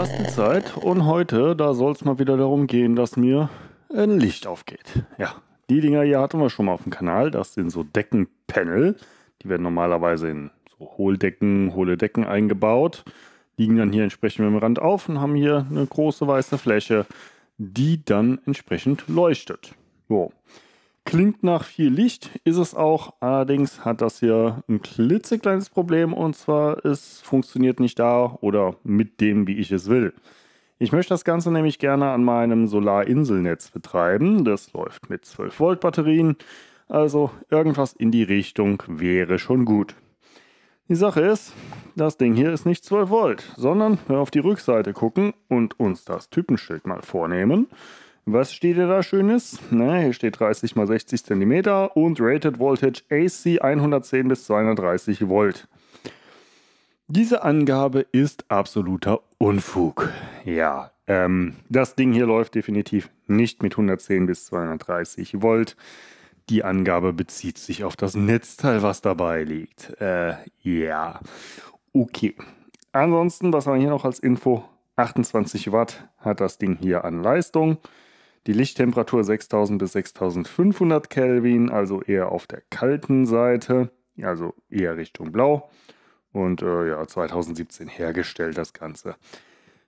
Bastenzeit und heute, da soll es mal wieder darum gehen, dass mir äh, ein Licht aufgeht. Ja, die Dinger hier hatten wir schon mal auf dem Kanal, das sind so Deckenpanel. Die werden normalerweise in so Hohldecken, hohle Decken eingebaut, liegen dann hier entsprechend mit dem Rand auf und haben hier eine große weiße Fläche, die dann entsprechend leuchtet. So. Klingt nach viel Licht, ist es auch. Allerdings hat das hier ein klitzekleines Problem und zwar, es funktioniert nicht da oder mit dem, wie ich es will. Ich möchte das Ganze nämlich gerne an meinem Solarinselnetz betreiben. Das läuft mit 12 Volt Batterien. Also irgendwas in die Richtung wäre schon gut. Die Sache ist, das Ding hier ist nicht 12 Volt, sondern wenn wir auf die Rückseite gucken und uns das Typenschild mal vornehmen, was steht hier da Schönes? Na, hier steht 30 x 60 cm und Rated Voltage AC 110 bis 230 Volt. Diese Angabe ist absoluter Unfug. Ja, ähm, das Ding hier läuft definitiv nicht mit 110 bis 230 Volt. Die Angabe bezieht sich auf das Netzteil, was dabei liegt. Äh, ja. Okay. Ansonsten, was haben wir hier noch als Info? 28 Watt hat das Ding hier an Leistung. Die Lichttemperatur 6000 bis 6500 Kelvin, also eher auf der kalten Seite, also eher Richtung Blau. Und äh, ja, 2017 hergestellt das Ganze.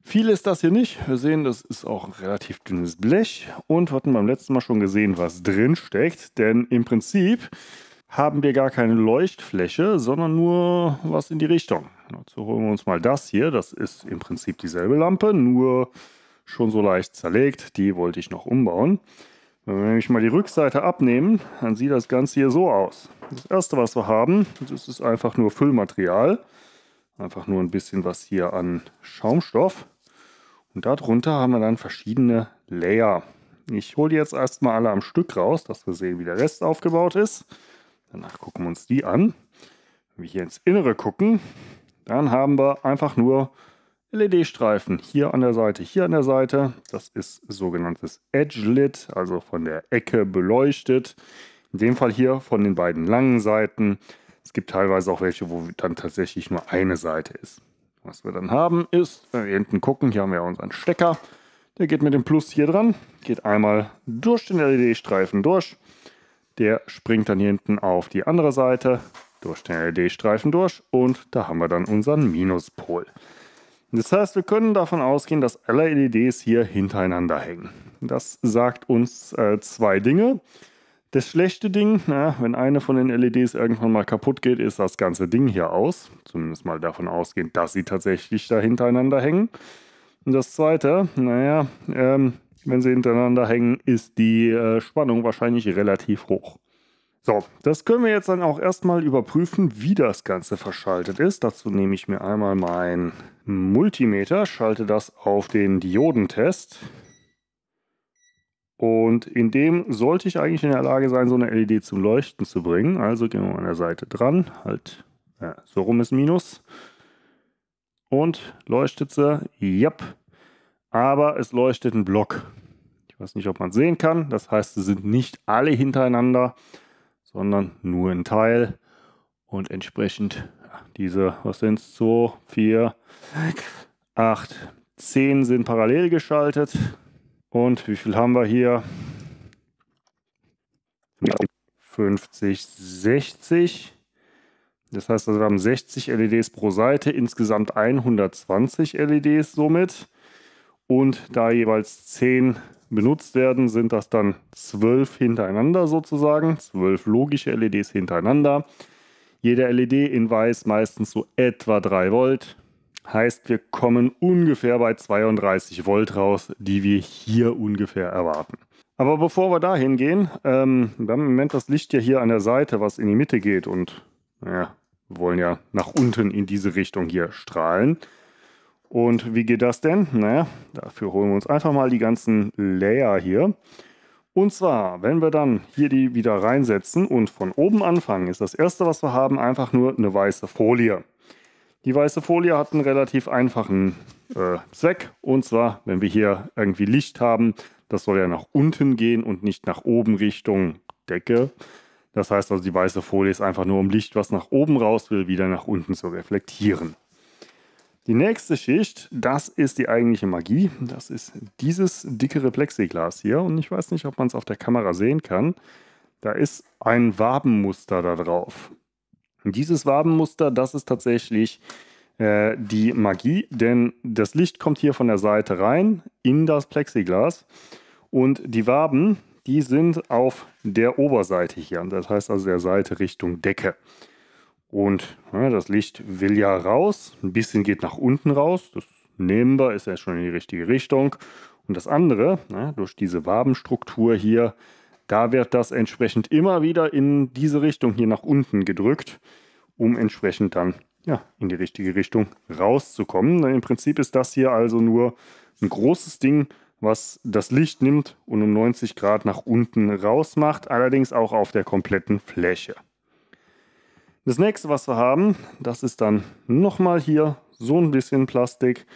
Viel ist das hier nicht. Wir sehen, das ist auch ein relativ dünnes Blech und wir hatten beim letzten Mal schon gesehen, was drin steckt. Denn im Prinzip haben wir gar keine Leuchtfläche, sondern nur was in die Richtung. Dazu holen wir uns mal das hier. Das ist im Prinzip dieselbe Lampe, nur schon so leicht zerlegt. Die wollte ich noch umbauen. Wenn wir nämlich mal die Rückseite abnehmen, dann sieht das Ganze hier so aus. Das erste, was wir haben, das ist einfach nur Füllmaterial. Einfach nur ein bisschen was hier an Schaumstoff. Und darunter haben wir dann verschiedene Layer. Ich hole die jetzt erstmal alle am Stück raus, dass wir sehen, wie der Rest aufgebaut ist. Danach gucken wir uns die an. Wenn wir hier ins Innere gucken, dann haben wir einfach nur LED-Streifen hier an der Seite, hier an der Seite. Das ist sogenanntes Edge-Lit, also von der Ecke beleuchtet. In dem Fall hier von den beiden langen Seiten. Es gibt teilweise auch welche, wo dann tatsächlich nur eine Seite ist. Was wir dann haben ist, wenn wir hinten gucken, hier haben wir unseren Stecker. Der geht mit dem Plus hier dran, geht einmal durch den LED-Streifen durch. Der springt dann hier hinten auf die andere Seite, durch den LED-Streifen durch und da haben wir dann unseren Minuspol. Das heißt, wir können davon ausgehen, dass alle LEDs hier hintereinander hängen. Das sagt uns äh, zwei Dinge. Das schlechte Ding, na, wenn eine von den LEDs irgendwann mal kaputt geht, ist das ganze Ding hier aus. Zumindest mal davon ausgehen, dass sie tatsächlich da hintereinander hängen. Und das zweite, naja, ähm, wenn sie hintereinander hängen, ist die äh, Spannung wahrscheinlich relativ hoch. So, das können wir jetzt dann auch erstmal überprüfen, wie das Ganze verschaltet ist. Dazu nehme ich mir einmal mein Multimeter, schalte das auf den Diodentest. Und in dem sollte ich eigentlich in der Lage sein, so eine LED zum Leuchten zu bringen. Also gehen wir an der Seite dran, halt ja, so rum ist Minus. Und leuchtet sie, yep. Aber es leuchtet ein Block. Ich weiß nicht, ob man es sehen kann. Das heißt, sie sind nicht alle hintereinander sondern nur ein Teil und entsprechend diese, was sind es, 2, 4, 8, 10 sind parallel geschaltet. Und wie viel haben wir hier? 50, 60. Das heißt, also wir haben 60 LEDs pro Seite, insgesamt 120 LEDs somit. Und da jeweils 10 benutzt werden, sind das dann zwölf hintereinander sozusagen, zwölf logische LEDs hintereinander. Jede LED in weiß meistens so etwa 3 Volt. Heißt, wir kommen ungefähr bei 32 Volt raus, die wir hier ungefähr erwarten. Aber bevor wir da hingehen, ähm, wir haben im Moment das Licht ja hier an der Seite, was in die Mitte geht und ja, wollen ja nach unten in diese Richtung hier strahlen. Und wie geht das denn? Naja, dafür holen wir uns einfach mal die ganzen Layer hier. Und zwar, wenn wir dann hier die wieder reinsetzen und von oben anfangen, ist das erste, was wir haben, einfach nur eine weiße Folie. Die weiße Folie hat einen relativ einfachen äh, Zweck. Und zwar, wenn wir hier irgendwie Licht haben, das soll ja nach unten gehen und nicht nach oben Richtung Decke. Das heißt also, die weiße Folie ist einfach nur, um Licht, was nach oben raus will, wieder nach unten zu reflektieren. Die nächste Schicht, das ist die eigentliche Magie. Das ist dieses dickere Plexiglas hier. Und ich weiß nicht, ob man es auf der Kamera sehen kann. Da ist ein Wabenmuster da drauf. Und dieses Wabenmuster, das ist tatsächlich äh, die Magie, denn das Licht kommt hier von der Seite rein in das Plexiglas. Und die Waben, die sind auf der Oberseite hier. Das heißt also der Seite Richtung Decke. Und ja, das Licht will ja raus, ein bisschen geht nach unten raus, das nehmen wir, ist ja schon in die richtige Richtung. Und das andere, ja, durch diese Wabenstruktur hier, da wird das entsprechend immer wieder in diese Richtung hier nach unten gedrückt, um entsprechend dann ja, in die richtige Richtung rauszukommen. Denn Im Prinzip ist das hier also nur ein großes Ding, was das Licht nimmt und um 90 Grad nach unten rausmacht, allerdings auch auf der kompletten Fläche. Das nächste, was wir haben, das ist dann nochmal hier so ein bisschen Plastik.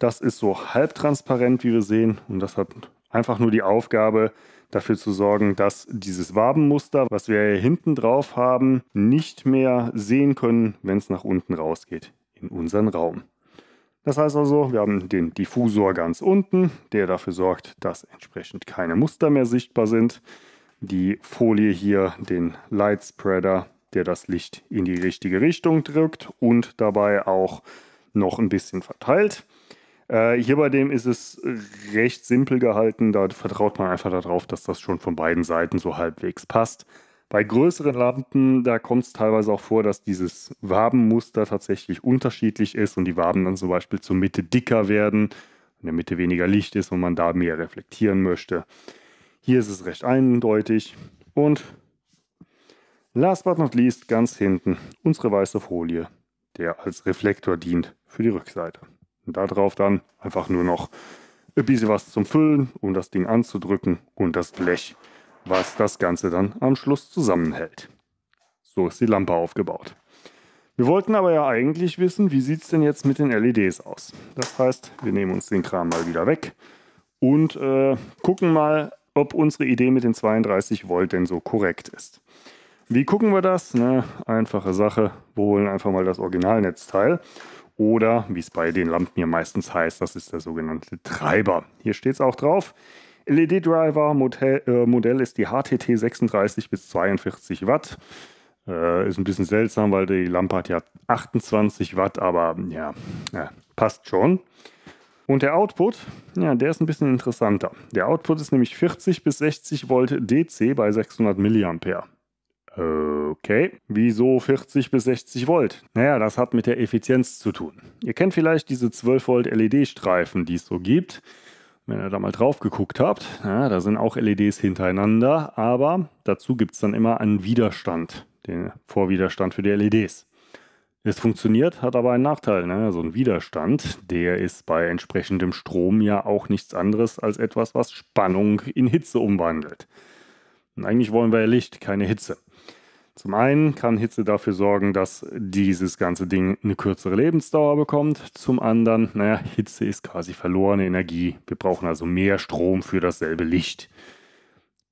Das ist so halbtransparent, wie wir sehen. Und das hat einfach nur die Aufgabe, dafür zu sorgen, dass dieses Wabenmuster, was wir hier hinten drauf haben, nicht mehr sehen können, wenn es nach unten rausgeht in unseren Raum. Das heißt also, wir haben den Diffusor ganz unten, der dafür sorgt, dass entsprechend keine Muster mehr sichtbar sind. Die Folie hier, den Lightspreader, der das Licht in die richtige Richtung drückt und dabei auch noch ein bisschen verteilt. Äh, hier bei dem ist es recht simpel gehalten, da vertraut man einfach darauf, dass das schon von beiden Seiten so halbwegs passt. Bei größeren Lampen, da kommt es teilweise auch vor, dass dieses Wabenmuster tatsächlich unterschiedlich ist und die Waben dann zum Beispiel zur Mitte dicker werden, in der Mitte weniger Licht ist und man da mehr reflektieren möchte. Hier ist es recht eindeutig und Last but not least ganz hinten unsere weiße Folie, der als Reflektor dient für die Rückseite. Und darauf dann einfach nur noch ein bisschen was zum Füllen, um das Ding anzudrücken und das Blech, was das Ganze dann am Schluss zusammenhält. So ist die Lampe aufgebaut. Wir wollten aber ja eigentlich wissen, wie sieht es denn jetzt mit den LEDs aus. Das heißt, wir nehmen uns den Kram mal wieder weg und äh, gucken mal, ob unsere Idee mit den 32 Volt denn so korrekt ist. Wie gucken wir das? Na, ne, einfache Sache. Wir holen einfach mal das Originalnetzteil. Oder, wie es bei den Lampen hier meistens heißt, das ist der sogenannte Treiber. Hier steht es auch drauf. LED-Driver Modell, äh, Modell ist die HTT 36 bis 42 Watt. Äh, ist ein bisschen seltsam, weil die Lampe hat ja 28 Watt, aber ja, ja, passt schon. Und der Output, ja, der ist ein bisschen interessanter. Der Output ist nämlich 40 bis 60 Volt DC bei 600 Milliampere. Okay, wieso 40 bis 60 Volt? Naja, das hat mit der Effizienz zu tun. Ihr kennt vielleicht diese 12 Volt LED-Streifen, die es so gibt. Wenn ihr da mal drauf geguckt habt, ja, da sind auch LEDs hintereinander, aber dazu gibt es dann immer einen Widerstand, den Vorwiderstand für die LEDs. Es funktioniert, hat aber einen Nachteil. Ne? So ein Widerstand, der ist bei entsprechendem Strom ja auch nichts anderes als etwas, was Spannung in Hitze umwandelt. Und eigentlich wollen wir ja Licht, keine Hitze. Zum einen kann Hitze dafür sorgen, dass dieses ganze Ding eine kürzere Lebensdauer bekommt. Zum anderen, naja, Hitze ist quasi verlorene Energie. Wir brauchen also mehr Strom für dasselbe Licht.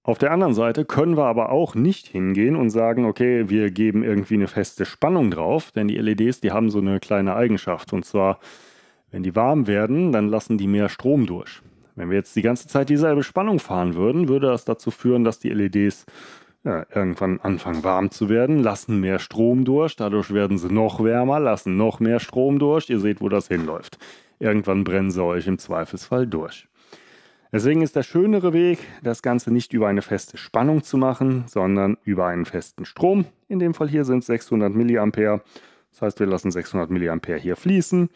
Auf der anderen Seite können wir aber auch nicht hingehen und sagen, okay, wir geben irgendwie eine feste Spannung drauf, denn die LEDs, die haben so eine kleine Eigenschaft. Und zwar, wenn die warm werden, dann lassen die mehr Strom durch. Wenn wir jetzt die ganze Zeit dieselbe Spannung fahren würden, würde das dazu führen, dass die LEDs ja, irgendwann anfangen warm zu werden, lassen mehr Strom durch, dadurch werden sie noch wärmer, lassen noch mehr Strom durch, ihr seht, wo das hinläuft. Irgendwann brennen sie euch im Zweifelsfall durch. Deswegen ist der schönere Weg, das Ganze nicht über eine feste Spannung zu machen, sondern über einen festen Strom. In dem Fall hier sind es 600 mA. Das heißt, wir lassen 600 mA hier fließen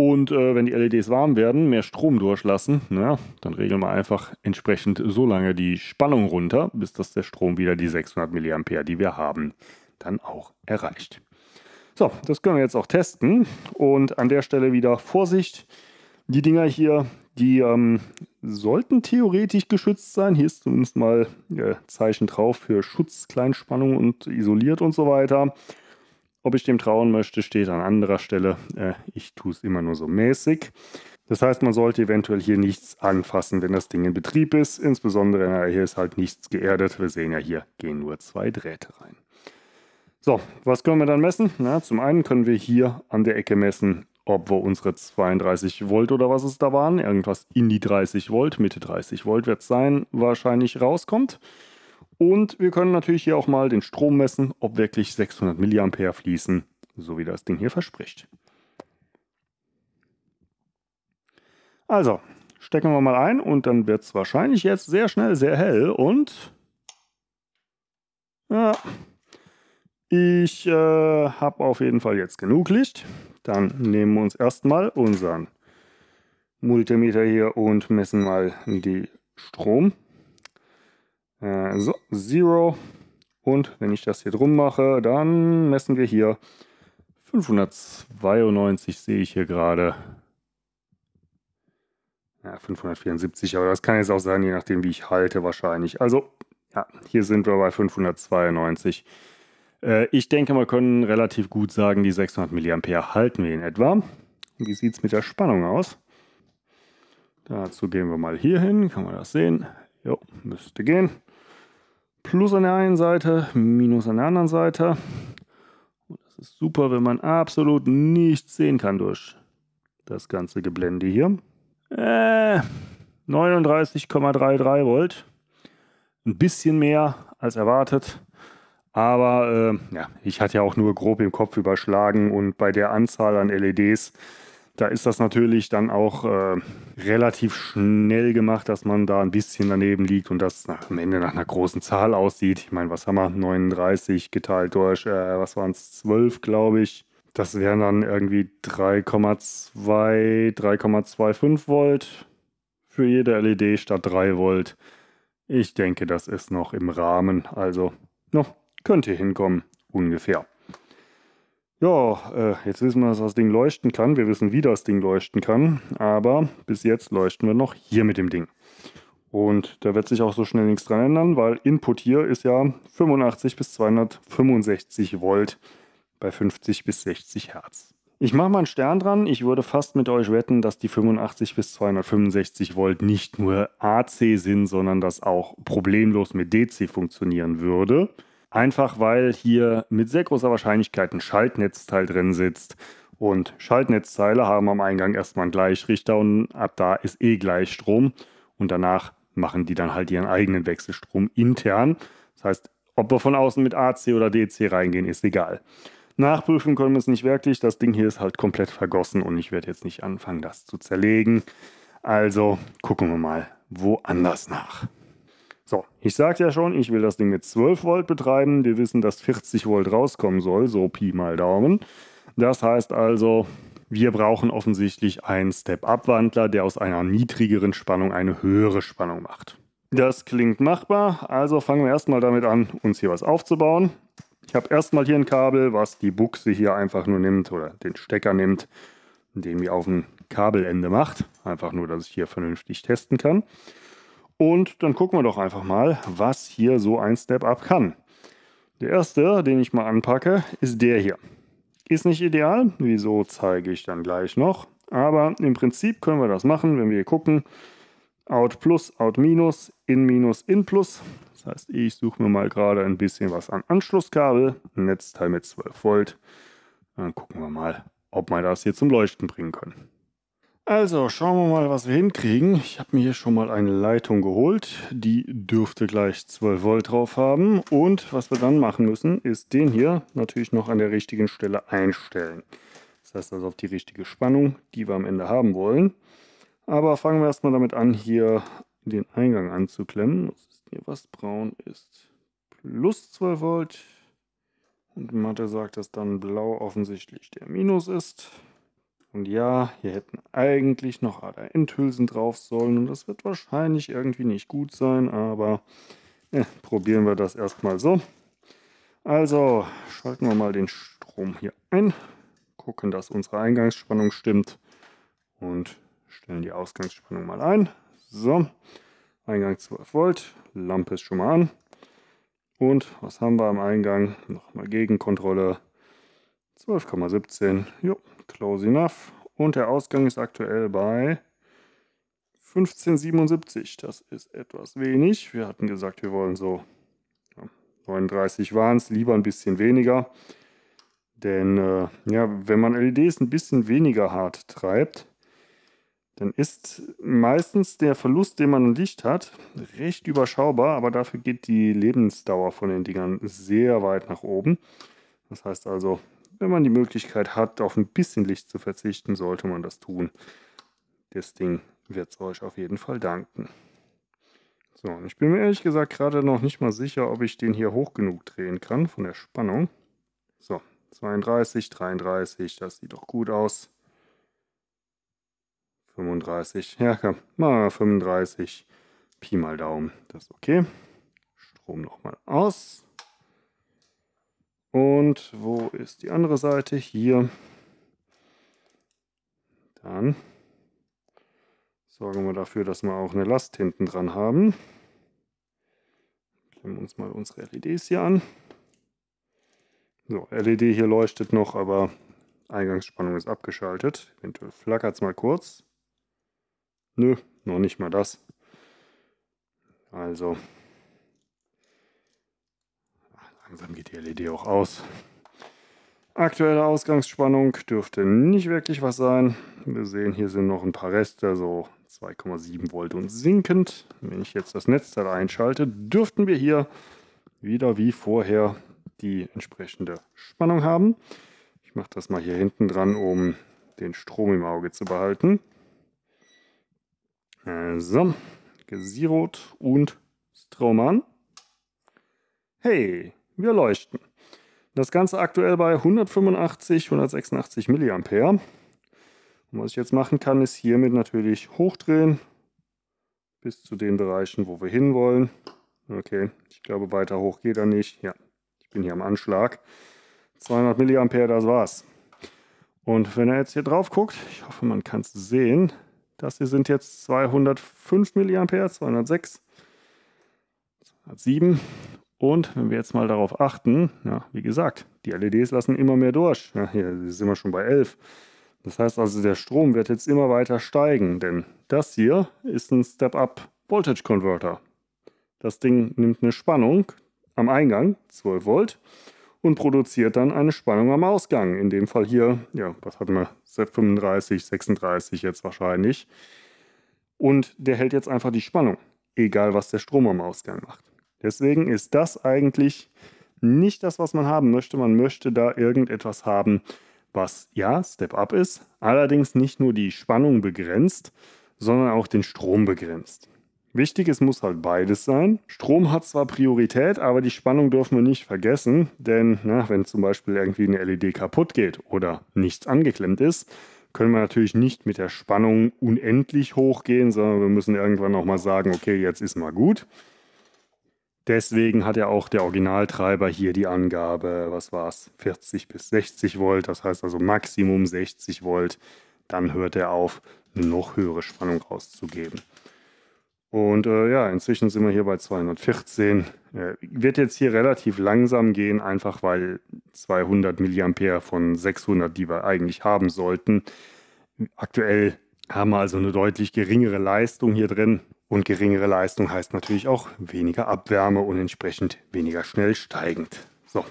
und äh, wenn die LEDs warm werden, mehr Strom durchlassen, na, dann regeln wir einfach entsprechend so lange die Spannung runter, bis dass der Strom wieder die 600 mA, die wir haben, dann auch erreicht. So, das können wir jetzt auch testen. Und an der Stelle wieder Vorsicht. Die Dinger hier, die ähm, sollten theoretisch geschützt sein. Hier ist zumindest mal äh, Zeichen drauf für Schutz, Kleinspannung und isoliert und so weiter. Ob ich dem trauen möchte, steht an anderer Stelle. Äh, ich tue es immer nur so mäßig. Das heißt, man sollte eventuell hier nichts anfassen, wenn das Ding in Betrieb ist. Insbesondere, na, hier ist halt nichts geerdet. Wir sehen ja hier, gehen nur zwei Drähte rein. So, was können wir dann messen? Na, zum einen können wir hier an der Ecke messen, ob wir unsere 32 Volt oder was es da waren, irgendwas in die 30 Volt, Mitte 30 Volt wird es sein, wahrscheinlich rauskommt. Und wir können natürlich hier auch mal den Strom messen, ob wirklich 600 mA fließen, so wie das Ding hier verspricht. Also, stecken wir mal ein und dann wird es wahrscheinlich jetzt sehr schnell sehr hell und... Ja, ich äh, habe auf jeden Fall jetzt genug Licht. Dann nehmen wir uns erstmal unseren Multimeter hier und messen mal die Strom. Äh, so, Zero. Und wenn ich das hier drum mache, dann messen wir hier 592 sehe ich hier gerade. Ja, 574, aber das kann jetzt auch sein, je nachdem, wie ich halte wahrscheinlich. Also, ja, hier sind wir bei 592. Äh, ich denke, wir können relativ gut sagen, die 600 mA halten wir in etwa. Wie sieht es mit der Spannung aus? Dazu gehen wir mal hier hin, kann man das sehen. Jo, müsste gehen. Plus an der einen Seite, Minus an der anderen Seite. Und das ist super, wenn man absolut nichts sehen kann durch das ganze Geblende hier. Äh, 39,33 Volt. Ein bisschen mehr als erwartet. Aber äh, ja, ich hatte ja auch nur grob im Kopf überschlagen und bei der Anzahl an LEDs da ist das natürlich dann auch äh, relativ schnell gemacht, dass man da ein bisschen daneben liegt und das nach, am Ende nach einer großen Zahl aussieht. Ich meine, was haben wir? 39 geteilt durch, äh, was waren es? 12, glaube ich. Das wären dann irgendwie 3,2, 3,25 Volt für jede LED statt 3 Volt. Ich denke, das ist noch im Rahmen. Also noch könnte hinkommen, ungefähr. Ja, äh, jetzt wissen wir, dass das Ding leuchten kann. Wir wissen, wie das Ding leuchten kann. Aber bis jetzt leuchten wir noch hier mit dem Ding. Und da wird sich auch so schnell nichts dran ändern, weil Input hier ist ja 85 bis 265 Volt bei 50 bis 60 Hertz. Ich mache mal einen Stern dran. Ich würde fast mit euch wetten, dass die 85 bis 265 Volt nicht nur AC sind, sondern dass auch problemlos mit DC funktionieren würde. Einfach weil hier mit sehr großer Wahrscheinlichkeit ein Schaltnetzteil drin sitzt. Und Schaltnetzteile haben am Eingang erstmal einen Gleichrichter und ab da ist eh Gleichstrom. Und danach machen die dann halt ihren eigenen Wechselstrom intern. Das heißt, ob wir von außen mit AC oder DC reingehen, ist egal. Nachprüfen können wir es nicht wirklich. Das Ding hier ist halt komplett vergossen und ich werde jetzt nicht anfangen, das zu zerlegen. Also gucken wir mal woanders nach. So, ich sagte ja schon, ich will das Ding mit 12 Volt betreiben. Wir wissen, dass 40 Volt rauskommen soll, so Pi mal Daumen. Das heißt also, wir brauchen offensichtlich einen Step-Up-Wandler, der aus einer niedrigeren Spannung eine höhere Spannung macht. Das klingt machbar, also fangen wir erstmal damit an, uns hier was aufzubauen. Ich habe erstmal hier ein Kabel, was die Buchse hier einfach nur nimmt oder den Stecker nimmt, den wir auf dem Kabelende macht. Einfach nur, dass ich hier vernünftig testen kann. Und dann gucken wir doch einfach mal, was hier so ein Step-Up kann. Der erste, den ich mal anpacke, ist der hier. Ist nicht ideal, wieso zeige ich dann gleich noch. Aber im Prinzip können wir das machen, wenn wir gucken. Out plus, out minus, in minus, in plus. Das heißt, ich suche mir mal gerade ein bisschen was an Anschlusskabel. Netzteil mit 12 Volt. Dann gucken wir mal, ob wir das hier zum Leuchten bringen können. Also schauen wir mal, was wir hinkriegen. Ich habe mir hier schon mal eine Leitung geholt. Die dürfte gleich 12 Volt drauf haben. Und was wir dann machen müssen, ist den hier natürlich noch an der richtigen Stelle einstellen. Das heißt also auf die richtige Spannung, die wir am Ende haben wollen. Aber fangen wir erstmal damit an, hier den Eingang anzuklemmen. Was ist hier, was braun ist? Plus 12 Volt. Und Mathe sagt, dass dann blau offensichtlich der Minus ist. Und ja, hier hätten eigentlich noch Ader-Endhülsen drauf sollen und das wird wahrscheinlich irgendwie nicht gut sein, aber ja, probieren wir das erstmal so. Also schalten wir mal den Strom hier ein, gucken, dass unsere Eingangsspannung stimmt und stellen die Ausgangsspannung mal ein. So, Eingang 12 Volt, Lampe ist schon mal an. Und was haben wir am Eingang? Nochmal Gegenkontrolle, 12,17. Jo, close enough. Und der Ausgang ist aktuell bei 15,77. Das ist etwas wenig. Wir hatten gesagt, wir wollen so 39 waren es, lieber ein bisschen weniger. Denn äh, ja, wenn man LEDs ein bisschen weniger hart treibt, dann ist meistens der Verlust, den man an Licht hat, recht überschaubar, aber dafür geht die Lebensdauer von den Dingern sehr weit nach oben. Das heißt also, wenn man die Möglichkeit hat, auf ein bisschen Licht zu verzichten, sollte man das tun. Das Ding wird es euch auf jeden Fall danken. So, und ich bin mir ehrlich gesagt gerade noch nicht mal sicher, ob ich den hier hoch genug drehen kann von der Spannung. So, 32, 33, das sieht doch gut aus. 35, ja komm, mal 35, Pi mal Daumen, das ist okay. Strom nochmal aus. Und wo ist die andere Seite? Hier. Dann sorgen wir dafür, dass wir auch eine Last hinten dran haben. Klemmen uns mal unsere LEDs hier an. So, LED hier leuchtet noch, aber Eingangsspannung ist abgeschaltet. Eventuell flackert es mal kurz. Nö, noch nicht mal das. Also, Langsam geht die LED auch aus. Aktuelle Ausgangsspannung dürfte nicht wirklich was sein. Wir sehen, hier sind noch ein paar Reste, so also 2,7 Volt und sinkend. Wenn ich jetzt das Netzteil einschalte, dürften wir hier wieder wie vorher die entsprechende Spannung haben. Ich mache das mal hier hinten dran, um den Strom im Auge zu behalten. So, also, gesirot und Strom an. Hey, wir leuchten. Das Ganze aktuell bei 185, 186 mA. Und was ich jetzt machen kann, ist hiermit natürlich hochdrehen bis zu den Bereichen, wo wir hinwollen. Okay, ich glaube weiter hoch geht er nicht. Ja, ich bin hier am Anschlag. 200 mA, das war's. Und wenn er jetzt hier drauf guckt, ich hoffe, man kann es sehen, das hier sind jetzt 205 mA, 206, 207 und wenn wir jetzt mal darauf achten, ja, wie gesagt, die LEDs lassen immer mehr durch. Ja, hier sind wir schon bei 11. Das heißt also, der Strom wird jetzt immer weiter steigen, denn das hier ist ein Step-Up Voltage Converter. Das Ding nimmt eine Spannung am Eingang, 12 Volt, und produziert dann eine Spannung am Ausgang. In dem Fall hier, ja, was hatten wir, 35, 36 jetzt wahrscheinlich. Und der hält jetzt einfach die Spannung, egal was der Strom am Ausgang macht. Deswegen ist das eigentlich nicht das, was man haben möchte. Man möchte da irgendetwas haben, was ja Step-up ist, allerdings nicht nur die Spannung begrenzt, sondern auch den Strom begrenzt. Wichtig, es muss halt beides sein. Strom hat zwar Priorität, aber die Spannung dürfen wir nicht vergessen, denn na, wenn zum Beispiel irgendwie eine LED kaputt geht oder nichts angeklemmt ist, können wir natürlich nicht mit der Spannung unendlich hochgehen, sondern wir müssen irgendwann nochmal sagen, okay, jetzt ist mal gut. Deswegen hat ja auch der Originaltreiber hier die Angabe, was war es, 40 bis 60 Volt, das heißt also Maximum 60 Volt. Dann hört er auf, eine noch höhere Spannung rauszugeben. Und äh, ja, inzwischen sind wir hier bei 214. Äh, wird jetzt hier relativ langsam gehen, einfach weil 200 mA von 600, die wir eigentlich haben sollten. Aktuell haben wir also eine deutlich geringere Leistung hier drin und geringere Leistung heißt natürlich auch weniger Abwärme und entsprechend weniger schnell steigend. So.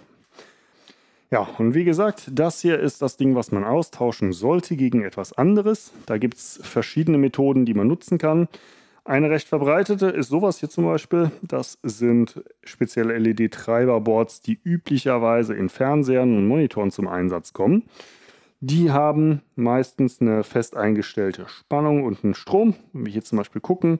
Ja, und wie gesagt, das hier ist das Ding, was man austauschen sollte gegen etwas anderes. Da gibt es verschiedene Methoden, die man nutzen kann. Eine recht verbreitete ist sowas hier zum Beispiel. Das sind spezielle LED-Treiberboards, die üblicherweise in Fernsehern und Monitoren zum Einsatz kommen. Die haben meistens eine fest eingestellte Spannung und einen Strom. Wenn wir hier zum Beispiel gucken,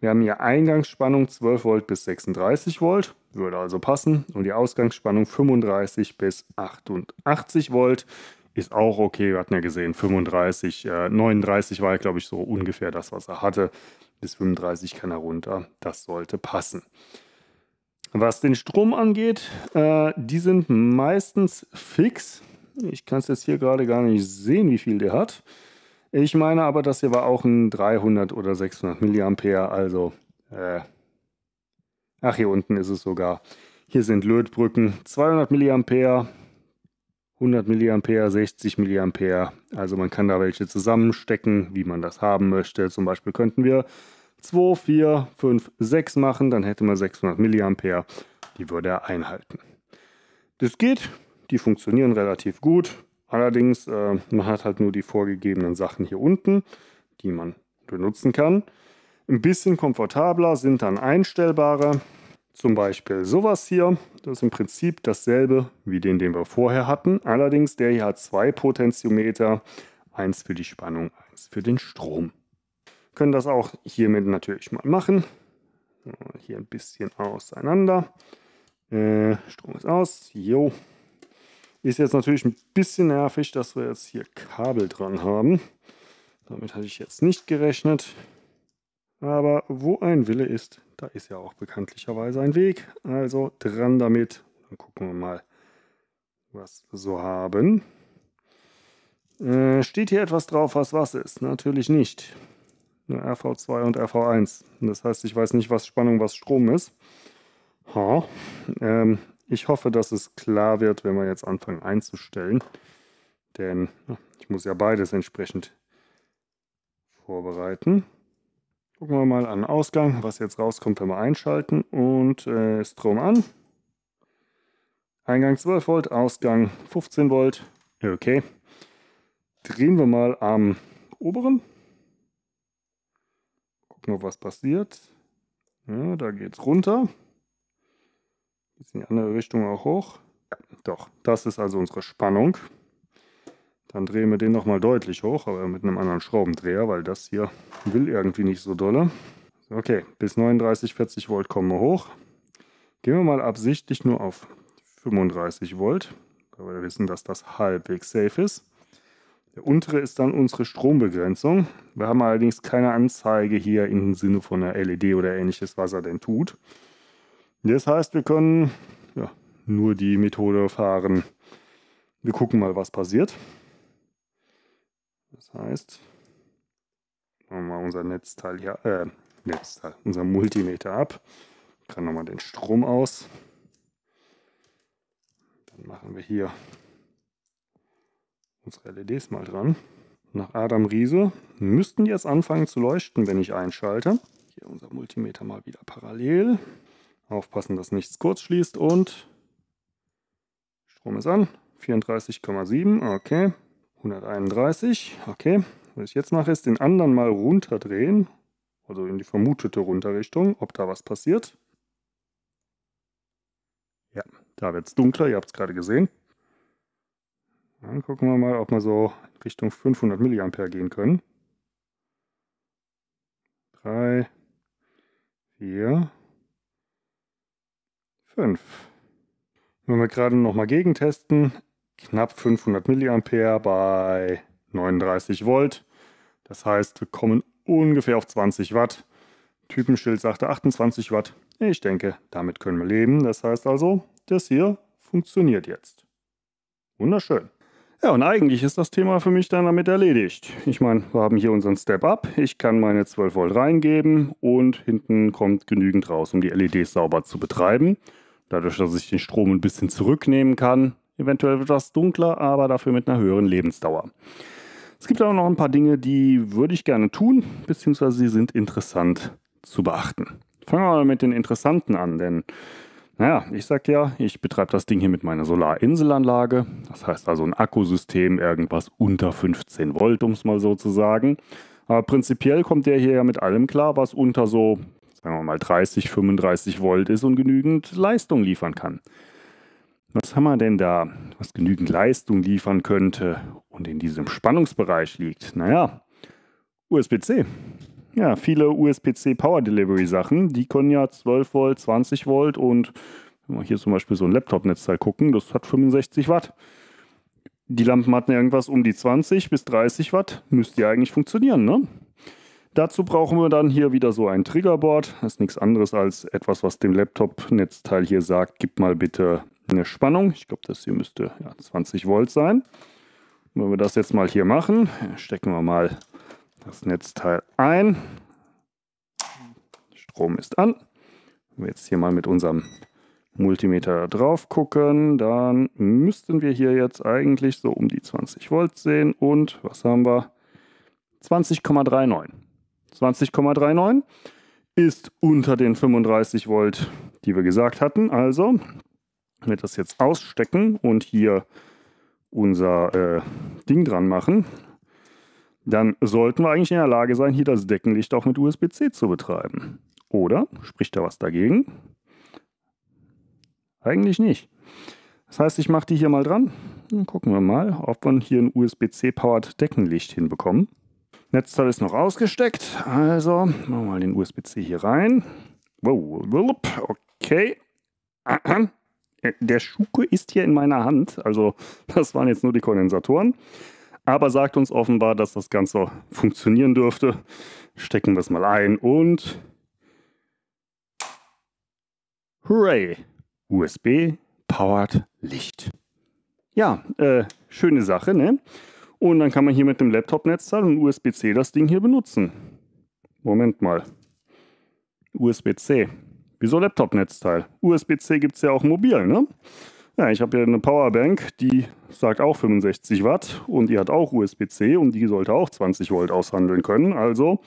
wir haben hier Eingangsspannung 12 Volt bis 36 Volt, würde also passen. Und die Ausgangsspannung 35 bis 88 Volt ist auch okay. Wir hatten ja gesehen, 35, äh, 39 war, glaube ich, so ungefähr das, was er hatte. Bis 35 kann er runter. Das sollte passen. Was den Strom angeht, äh, die sind meistens fix. Ich kann es jetzt hier gerade gar nicht sehen, wie viel der hat. Ich meine aber, das hier war auch ein 300 oder 600 Milliampere, also äh, ach, hier unten ist es sogar. Hier sind Lötbrücken, 200 Milliampere, 100 Milliampere, 60 Milliampere. Also man kann da welche zusammenstecken, wie man das haben möchte. Zum Beispiel könnten wir 2, 4, 5, 6 machen, dann hätte man 600 Milliampere. Die würde er einhalten. Das geht, die funktionieren relativ gut. Allerdings, äh, man hat halt nur die vorgegebenen Sachen hier unten, die man benutzen kann. Ein bisschen komfortabler sind dann einstellbare, zum Beispiel sowas hier. Das ist im Prinzip dasselbe wie den, den wir vorher hatten. Allerdings, der hier hat zwei Potentiometer, eins für die Spannung, eins für den Strom. Wir können das auch hiermit natürlich mal machen. Hier ein bisschen auseinander. Äh, Strom ist aus. Jo. Ist jetzt natürlich ein bisschen nervig, dass wir jetzt hier Kabel dran haben. Damit hatte ich jetzt nicht gerechnet. Aber wo ein Wille ist, da ist ja auch bekanntlicherweise ein Weg. Also dran damit. Dann gucken wir mal, was wir so haben. Äh, steht hier etwas drauf, was was ist? Natürlich nicht. Nur RV2 und RV1. Das heißt, ich weiß nicht, was Spannung, was Strom ist. Ha. Ähm, ich hoffe, dass es klar wird, wenn wir jetzt anfangen einzustellen. Denn ich muss ja beides entsprechend vorbereiten. Gucken wir mal an den Ausgang, was jetzt rauskommt, wenn wir einschalten. Und äh, Strom an. Eingang 12 Volt, Ausgang 15 Volt. Okay. Drehen wir mal am oberen. Gucken, ob was passiert. Ja, da es runter. Geht es in die andere Richtung auch hoch? Doch, das ist also unsere Spannung. Dann drehen wir den nochmal deutlich hoch, aber mit einem anderen Schraubendreher, weil das hier will irgendwie nicht so dolle. Okay, bis 39, 40 Volt kommen wir hoch. Gehen wir mal absichtlich nur auf 35 Volt, weil wir wissen, dass das halbwegs safe ist. Der untere ist dann unsere Strombegrenzung. Wir haben allerdings keine Anzeige hier im Sinne von einer LED oder ähnliches, was er denn tut. Das heißt, wir können ja, nur die Methode fahren. Wir gucken mal, was passiert. Das heißt, machen wir mal unser Netzteil hier, äh, Netzteil, unser Multimeter ab. kann nochmal den Strom aus. Dann machen wir hier unsere LEDs mal dran. Nach Adam Riese müssten die jetzt anfangen zu leuchten, wenn ich einschalte. Hier unser Multimeter mal wieder parallel. Aufpassen, dass nichts kurz schließt und Strom ist an. 34,7, okay. 131, okay. Was ich jetzt mache, ist den anderen mal runterdrehen, also in die vermutete Runterrichtung, ob da was passiert. Ja, da wird es dunkler, ihr habt es gerade gesehen. Dann gucken wir mal, ob wir so Richtung 500 mA gehen können. 3, 4, 5. Wenn wir gerade nochmal gegentesten, knapp 500 mA bei 39 Volt. Das heißt, wir kommen ungefähr auf 20 Watt. Typenschild sagte 28 Watt. Ich denke, damit können wir leben. Das heißt also, das hier funktioniert jetzt. Wunderschön. Ja, und eigentlich ist das Thema für mich dann damit erledigt. Ich meine, wir haben hier unseren Step-Up. Ich kann meine 12 Volt reingeben und hinten kommt genügend raus, um die LEDs sauber zu betreiben. Dadurch, dass ich den Strom ein bisschen zurücknehmen kann, eventuell etwas dunkler, aber dafür mit einer höheren Lebensdauer. Es gibt aber noch ein paar Dinge, die würde ich gerne tun, beziehungsweise sie sind interessant zu beachten. Fangen wir mal mit den interessanten an, denn naja, ich sag ja, ich betreibe das Ding hier mit meiner Solarinselanlage. Das heißt also ein Akkusystem, irgendwas unter 15 Volt, um es mal so zu sagen. Aber prinzipiell kommt der hier ja mit allem klar, was unter so sagen wir mal 30, 35 Volt ist und genügend Leistung liefern kann. Was haben wir denn da, was genügend Leistung liefern könnte und in diesem Spannungsbereich liegt? Naja, USB-C. Ja, viele USB-C Power Delivery Sachen, die können ja 12 Volt, 20 Volt und wenn wir hier zum Beispiel so ein Laptop-Netzteil gucken, das hat 65 Watt. Die Lampen hatten irgendwas um die 20 bis 30 Watt, müsste ja eigentlich funktionieren, ne? Dazu brauchen wir dann hier wieder so ein Triggerboard. Das ist nichts anderes als etwas, was dem Laptop-Netzteil hier sagt, gib mal bitte eine Spannung. Ich glaube, das hier müsste ja, 20 Volt sein. wenn wir das jetzt mal hier machen, stecken wir mal das Netzteil ein. Strom ist an. Wenn wir jetzt hier mal mit unserem Multimeter drauf gucken, dann müssten wir hier jetzt eigentlich so um die 20 Volt sehen. Und was haben wir? 20,39. 20,39 ist unter den 35 Volt, die wir gesagt hatten. Also, wenn wir das jetzt ausstecken und hier unser äh, Ding dran machen, dann sollten wir eigentlich in der Lage sein, hier das Deckenlicht auch mit USB-C zu betreiben. Oder spricht da was dagegen? Eigentlich nicht. Das heißt, ich mache die hier mal dran. Dann gucken wir mal, ob wir hier ein USB-C-powered Deckenlicht hinbekommen. Netzteil ist noch ausgesteckt. Also machen wir mal den USB-C hier rein. Wow, Okay. Der Schuke ist hier in meiner Hand. Also das waren jetzt nur die Kondensatoren. Aber sagt uns offenbar, dass das Ganze funktionieren dürfte. Stecken wir es mal ein und... Hooray! USB powered Licht. Ja, äh, schöne Sache, ne? Und dann kann man hier mit dem Laptop-Netzteil und USB-C das Ding hier benutzen. Moment mal. USB-C. Wieso Laptop-Netzteil? USB-C gibt es ja auch mobil, ne? Ja, ich habe hier eine Powerbank, die sagt auch 65 Watt und die hat auch USB-C und die sollte auch 20 Volt aushandeln können. Also,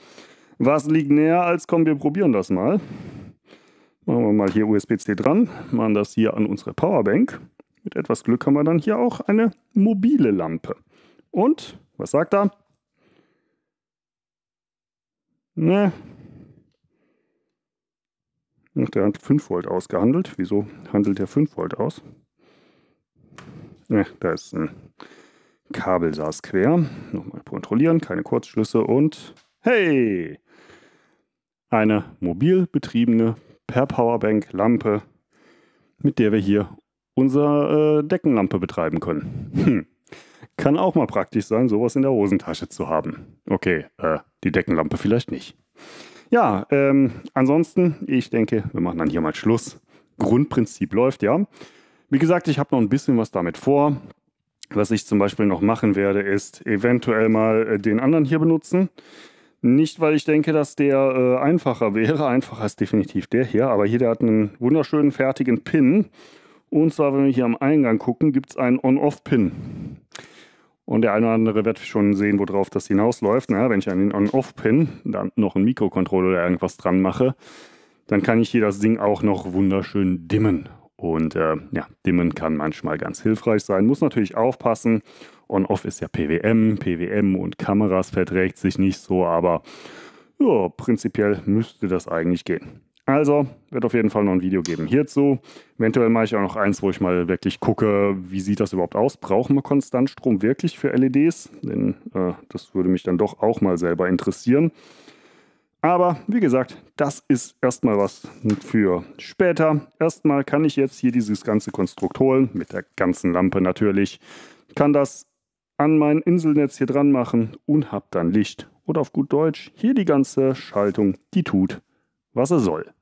was liegt näher als kommen wir probieren das mal. Machen wir mal hier USB-C dran, machen das hier an unsere Powerbank. Mit etwas Glück haben wir dann hier auch eine mobile Lampe. Und, was sagt er? Ne. Ach, der hat 5 Volt ausgehandelt. Wieso handelt der 5 Volt aus? Ne, da ist ein Kabel saß quer. Nochmal kontrollieren, keine Kurzschlüsse und hey! Eine mobil betriebene per Powerbank Lampe, mit der wir hier unsere äh, Deckenlampe betreiben können. Hm. Kann auch mal praktisch sein, sowas in der Hosentasche zu haben. Okay, äh, die Deckenlampe vielleicht nicht. Ja, ähm, ansonsten, ich denke, wir machen dann hier mal Schluss. Grundprinzip läuft, ja. Wie gesagt, ich habe noch ein bisschen was damit vor. Was ich zum Beispiel noch machen werde, ist eventuell mal äh, den anderen hier benutzen. Nicht, weil ich denke, dass der äh, einfacher wäre. Einfacher ist definitiv der hier. Aber hier, der hat einen wunderschönen fertigen Pin. Und zwar, wenn wir hier am Eingang gucken, gibt es einen On-Off-Pin. Und der eine oder andere wird schon sehen, worauf das hinausläuft. Na, ne? wenn ich an den On-Off-Pin dann noch einen Mikrocontroller oder irgendwas dran mache, dann kann ich hier das Ding auch noch wunderschön dimmen. Und äh, ja, dimmen kann manchmal ganz hilfreich sein. Muss natürlich aufpassen. On-Off ist ja PWM. PWM und Kameras verträgt sich nicht so, aber ja, prinzipiell müsste das eigentlich gehen. Also wird auf jeden Fall noch ein Video geben hierzu. Eventuell mache ich auch noch eins, wo ich mal wirklich gucke, wie sieht das überhaupt aus? Brauchen wir Konstantstrom wirklich für LEDs? Denn äh, das würde mich dann doch auch mal selber interessieren. Aber wie gesagt, das ist erstmal was für später. Erstmal kann ich jetzt hier dieses ganze Konstrukt holen, mit der ganzen Lampe natürlich. Kann das an mein Inselnetz hier dran machen und habe dann Licht. Oder auf gut Deutsch, hier die ganze Schaltung, die tut, was er soll.